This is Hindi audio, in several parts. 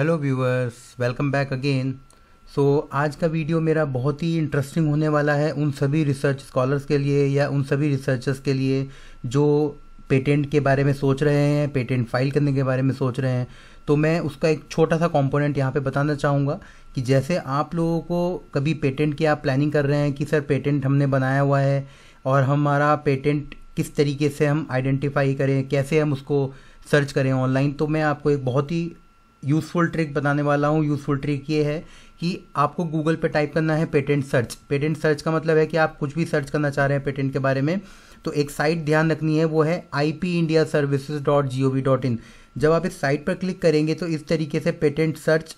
hello viewers welcome back again so आज का वीडियो मेरा बहुत ही इंटरेस्टिंग होने वाला है उन सभी रिसर्च स्कॉलर्स के लिए या उन सभी रिसर्चर्स के लिए जो पेटेंट के बारे में सोच रहे हैं पेटेंट फाइल करने के बारे में सोच रहे हैं तो मैं उसका एक छोटा सा कंपोनेंट यहाँ पे बताना चाहूँगा कि जैसे आप लोगों को कभी पेटेंट की आप प्लानिंग कर रहे हैं कि सर पेटेंट हमने बनाया हुआ है और हमारा पेटेंट किस तरीके से हम आइडेंटिफाई करें कैसे हम उसको सर्च करें ऑनलाइन तो मैं आपको एक बहुत ही यूज़फुल ट्रिक बताने वाला हूँ यूज़फुल ट्रिक ये है कि आपको गूगल पे टाइप करना है पेटेंट सर्च पेटेंट सर्च का मतलब है कि आप कुछ भी सर्च करना चाह रहे हैं पेटेंट के बारे में तो एक साइट ध्यान रखनी है वो है I P India services dot G O V dot in जब आप इस साइट पर क्लिक करेंगे तो इस तरीके से पेटेंट सर्च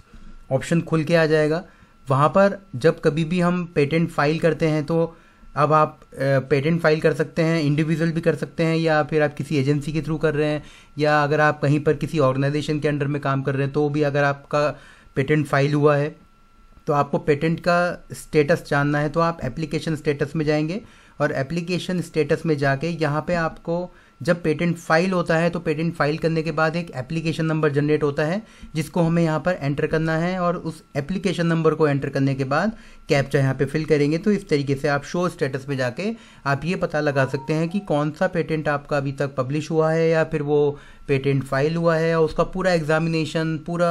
ऑप्शन खुल के आ जाएगा वहाँ पर जब कभी भी हम पेटेंट फाइल करते हैं तो अब आप पेटेंट फाइल कर सकते हैं इंडिविजुअल भी कर सकते हैं या फिर आप किसी एजेंसी के थ्रू कर रहे हैं या अगर आप कहीं पर किसी ऑर्गेनाइजेशन के अंडर में काम कर रहे हैं तो भी अगर आपका पेटेंट फाइल हुआ है तो आपको पेटेंट का स्टेटस जानना है तो आप एप्लीकेशन स्टेटस में जाएंगे और एप्लीकेशन स्टेटस में जाके यहाँ पे आपको जब पेटेंट फाइल होता है तो पेटेंट फाइल करने के बाद एक एप्लीकेशन नंबर जनरेट होता है जिसको हमें यहाँ पर एंटर करना है और उस एप्लीकेशन नंबर को एंटर करने के बाद कैप्चा यहाँ पे फिल करेंगे तो इस तरीके से आप शो स्टेटस में जाके आप ये पता लगा सकते हैं कि कौन सा पेटेंट आपका अभी तक पब्लिश हुआ है या फिर वो पेटेंट फाइल हुआ है या उसका पूरा एग्जामिनेशन पूरा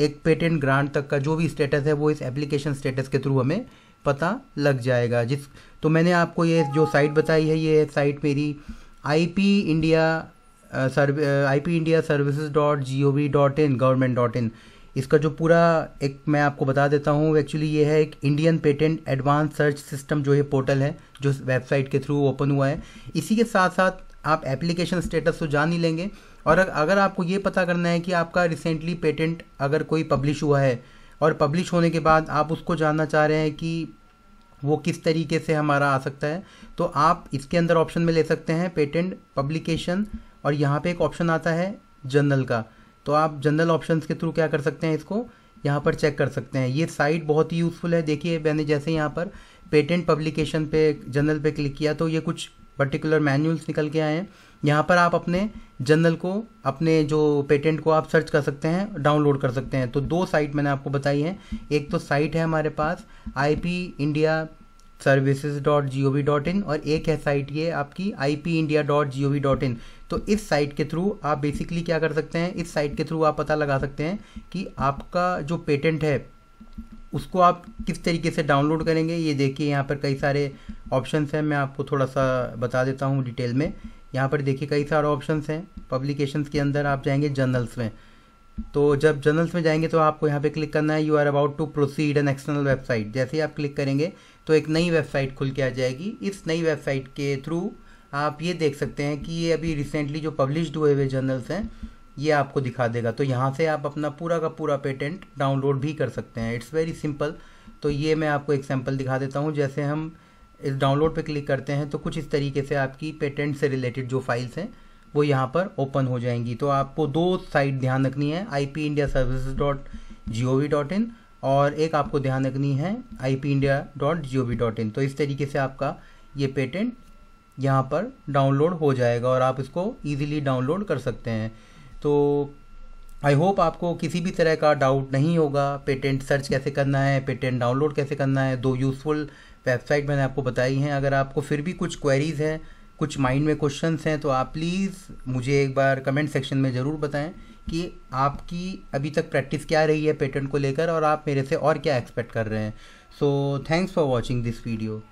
एक पेटेंट ग्रांट तक का जो भी स्टेटस है वो इस एप्लीकेशन स्टेटस के थ्रू हमें पता लग जाएगा जिस तो मैंने आपको ये जो साइट बताई है ये साइट मेरी I P India survey I P India services dot G O V dot in government dot in इसका जो पूरा एक मैं आपको बता देता हूँ एक्चुअली ये है एक Indian patent advance search system जो ये पोर्टल है जो वेबसाइट के थ्रू ओपन हुआ है इसी के साथ साथ आप एप्लीकेशन स्टेटस तो जान ही लेंगे और अगर आपको ये पता करना है कि आपका रिसेंटली पेटेंट अगर कोई पब्लिश हुआ है और पब्लिश होने के बाद आप उसको जानना चाह रहे हैं कि वो किस तरीके से हमारा आ सकता है तो आप इसके अंदर ऑप्शन में ले सकते हैं पेटेंट पब्लिकेशन और यहाँ पे एक ऑप्शन आता है जनरल का तो आप जनरल ऑप्शन के थ्रू क्या कर सकते हैं इसको यहाँ पर चेक कर सकते हैं ये साइट बहुत ही यूज़फुल है देखिए मैंने जैसे यहाँ पर पेटेंट पब्लिकेशन पे जनरल पे क्लिक किया तो ये कुछ पर्टिकुलर मैनुअल्स निकल के आए हैं यहाँ पर आप अपने जर्नल को अपने जो पेटेंट को आप सर्च कर सकते हैं डाउनलोड कर सकते हैं तो दो साइट मैंने आपको बताई है एक तो साइट है हमारे पास I P India services dot G O V dot in और एक है साइट ये आपकी I P India dot G O V dot in तो इस साइट के थ्रू आप बेसिकली क्या कर सकते हैं इस साइट के थ्रू आप पता लगा सकते हैं कि आपका जो पेटेंट है उसको आप किस तरीके से डाउनलोड करेंगे ये देखिए यहाँ पर कई सारे ऑप्शंस हैं मैं आपको थोड़ा सा बता देता हूँ डिटेल में यहाँ पर देखिए कई सारे ऑप्शंस हैं पब्लिकेशंस के अंदर आप जाएंगे जर्नल्स में तो जब जर्नल्स में जाएंगे तो आपको यहाँ पे क्लिक करना है you are about to proceed an external website जैसे ही आप क्लिक करेंगे तो एक नई वेबसाइट खुल के आ जाएगी इस नई वेबसाइट के थ्रू आप ये देख सकते हैं कि ये अभी रिसेंटली जो पब्लिश्ड हुए हुए जर्नल्स हैं ये आपको दिखा देगा तो यहाँ से आप अपना पूरा का पूरा पेटेंट डाउनलोड भी कर सकते हैं इट्स वेरी सिंपल तो ये मैं आपको एक सैम्पल दिखा देता हूँ जैसे हम इस डाउनलोड पे क्लिक करते हैं तो कुछ इस तरीके से आपकी पेटेंट से रिलेटेड जो फाइल्स हैं वो यहाँ पर ओपन हो जाएंगी तो आपको दो साइट ध्यान रखनी है I P India service dot G O V dot in और एक आपको ध्यान रखनी है I P India dot G O V dot in तो इस तरीके से आपका ये पेटेंट यहाँ पर डाउनलोड हो जाएगा और आप इसको ईजिली डाउनलोड कर सकते हैं तो आई होप आपको किसी भी तरह का डाउट नहीं होगा पेटेंट सर्च कैसे करना है पेटेंट डाउनलोड कैसे करना है दो यूज़फुल वेबसाइट मैंने आपको बताई हैं अगर आपको फिर भी कुछ क्वेरीज़ हैं कुछ माइंड में क्वेश्चंस हैं तो आप प्लीज़ मुझे एक बार कमेंट सेक्शन में ज़रूर बताएं कि आपकी अभी तक प्रैक्टिस क्या रही है पेटेंट को लेकर और आप मेरे से और क्या एक्सपेक्ट कर रहे हैं so thanks for watching this video